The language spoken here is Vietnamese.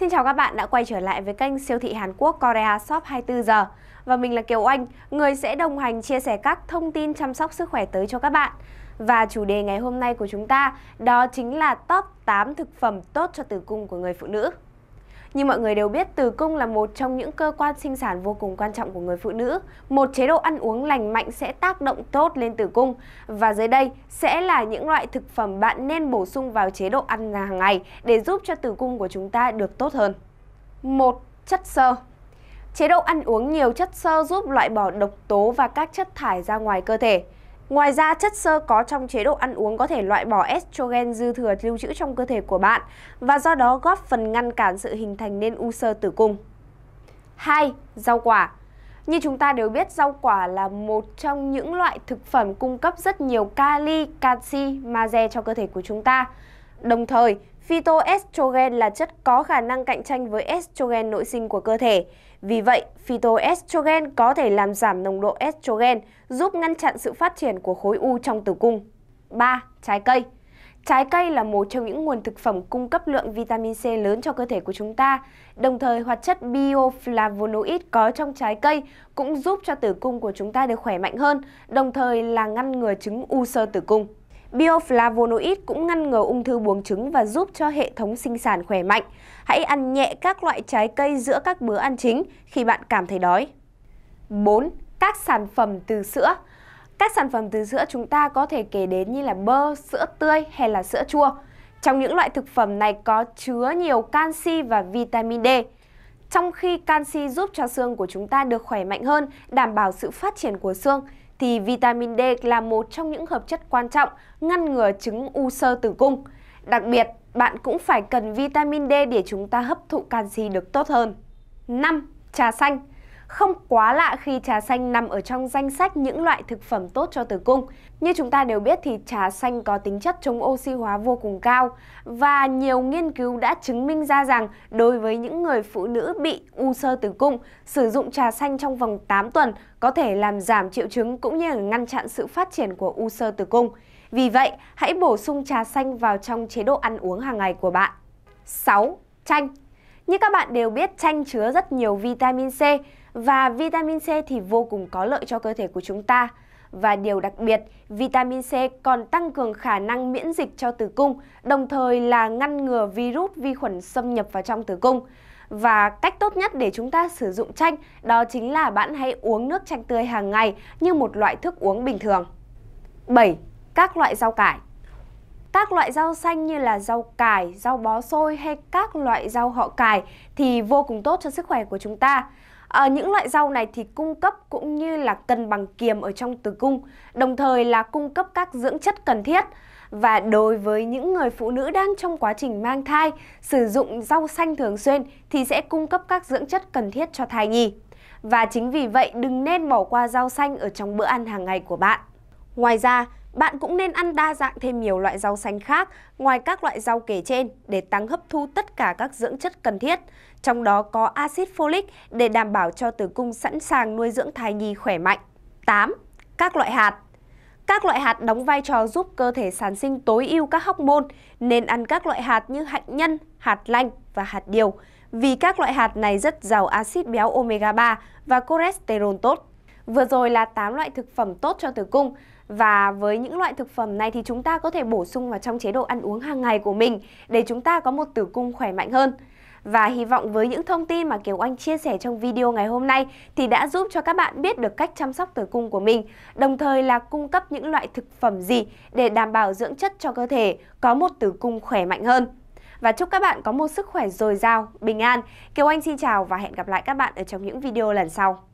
Xin chào các bạn đã quay trở lại với kênh siêu thị Hàn Quốc Korea Shop 24 giờ. Và mình là Kiều Anh, người sẽ đồng hành chia sẻ các thông tin chăm sóc sức khỏe tới cho các bạn. Và chủ đề ngày hôm nay của chúng ta đó chính là top 8 thực phẩm tốt cho tử cung của người phụ nữ. Như mọi người đều biết, tử cung là một trong những cơ quan sinh sản vô cùng quan trọng của người phụ nữ. Một chế độ ăn uống lành mạnh sẽ tác động tốt lên tử cung. Và dưới đây sẽ là những loại thực phẩm bạn nên bổ sung vào chế độ ăn hàng ngày để giúp cho tử cung của chúng ta được tốt hơn. một Chất xơ Chế độ ăn uống nhiều chất xơ giúp loại bỏ độc tố và các chất thải ra ngoài cơ thể. Ngoài ra, chất xơ có trong chế độ ăn uống có thể loại bỏ estrogen dư thừa lưu trữ trong cơ thể của bạn và do đó góp phần ngăn cản sự hình thành nên u sơ tử cung. 2. Rau quả Như chúng ta đều biết, rau quả là một trong những loại thực phẩm cung cấp rất nhiều kali, canxi, magie cho cơ thể của chúng ta. Đồng thời, phytoestrogen là chất có khả năng cạnh tranh với estrogen nội sinh của cơ thể. Vì vậy, phytoestrogen có thể làm giảm nồng độ estrogen, giúp ngăn chặn sự phát triển của khối u trong tử cung. 3. Trái cây Trái cây là một trong những nguồn thực phẩm cung cấp lượng vitamin C lớn cho cơ thể của chúng ta. Đồng thời, hoạt chất bioflavonoid có trong trái cây cũng giúp cho tử cung của chúng ta được khỏe mạnh hơn, đồng thời là ngăn ngừa chứng u sơ tử cung. Bioflavonoid cũng ngăn ngừa ung thư buồng trứng và giúp cho hệ thống sinh sản khỏe mạnh. Hãy ăn nhẹ các loại trái cây giữa các bữa ăn chính khi bạn cảm thấy đói. 4. Các sản phẩm từ sữa Các sản phẩm từ sữa chúng ta có thể kể đến như là bơ, sữa tươi hay là sữa chua. Trong những loại thực phẩm này có chứa nhiều canxi và vitamin D. Trong khi canxi giúp cho xương của chúng ta được khỏe mạnh hơn, đảm bảo sự phát triển của xương, thì vitamin D là một trong những hợp chất quan trọng ngăn ngừa chứng u xơ tử cung. Đặc biệt, bạn cũng phải cần vitamin D để chúng ta hấp thụ canxi được tốt hơn. 5. Trà xanh không quá lạ khi trà xanh nằm ở trong danh sách những loại thực phẩm tốt cho tử cung. Như chúng ta đều biết thì trà xanh có tính chất chống oxy hóa vô cùng cao và nhiều nghiên cứu đã chứng minh ra rằng đối với những người phụ nữ bị u sơ tử cung, sử dụng trà xanh trong vòng 8 tuần có thể làm giảm triệu chứng cũng như ngăn chặn sự phát triển của u sơ tử cung. Vì vậy, hãy bổ sung trà xanh vào trong chế độ ăn uống hàng ngày của bạn. 6. Chanh như các bạn đều biết, chanh chứa rất nhiều vitamin C. Và vitamin C thì vô cùng có lợi cho cơ thể của chúng ta. Và điều đặc biệt, vitamin C còn tăng cường khả năng miễn dịch cho tử cung, đồng thời là ngăn ngừa virus vi khuẩn xâm nhập vào trong tử cung. Và cách tốt nhất để chúng ta sử dụng chanh đó chính là bạn hãy uống nước chanh tươi hàng ngày như một loại thức uống bình thường. 7. Các loại rau cải các loại rau xanh như là rau cải, rau bó xôi hay các loại rau họ cải thì vô cùng tốt cho sức khỏe của chúng ta. À, những loại rau này thì cung cấp cũng như là cân bằng kiềm ở trong tử cung, đồng thời là cung cấp các dưỡng chất cần thiết. Và đối với những người phụ nữ đang trong quá trình mang thai, sử dụng rau xanh thường xuyên thì sẽ cung cấp các dưỡng chất cần thiết cho thai nhi. Và chính vì vậy đừng nên bỏ qua rau xanh ở trong bữa ăn hàng ngày của bạn. Ngoài ra, bạn cũng nên ăn đa dạng thêm nhiều loại rau xanh khác ngoài các loại rau kể trên để tăng hấp thu tất cả các dưỡng chất cần thiết, trong đó có axit folic để đảm bảo cho tử cung sẵn sàng nuôi dưỡng thai nhi khỏe mạnh. 8. Các loại hạt các loại hạt đóng vai trò giúp cơ thể sản sinh tối ưu các hormone, nên ăn các loại hạt như hạnh nhân, hạt lanh và hạt điều, vì các loại hạt này rất giàu axit béo omega 3 và cholesterol tốt. Vừa rồi là 8 loại thực phẩm tốt cho tử cung. Và với những loại thực phẩm này thì chúng ta có thể bổ sung vào trong chế độ ăn uống hàng ngày của mình để chúng ta có một tử cung khỏe mạnh hơn. Và hy vọng với những thông tin mà Kiều Anh chia sẻ trong video ngày hôm nay thì đã giúp cho các bạn biết được cách chăm sóc tử cung của mình, đồng thời là cung cấp những loại thực phẩm gì để đảm bảo dưỡng chất cho cơ thể, có một tử cung khỏe mạnh hơn. Và chúc các bạn có một sức khỏe dồi dào, bình an. Kiều Anh xin chào và hẹn gặp lại các bạn ở trong những video lần sau.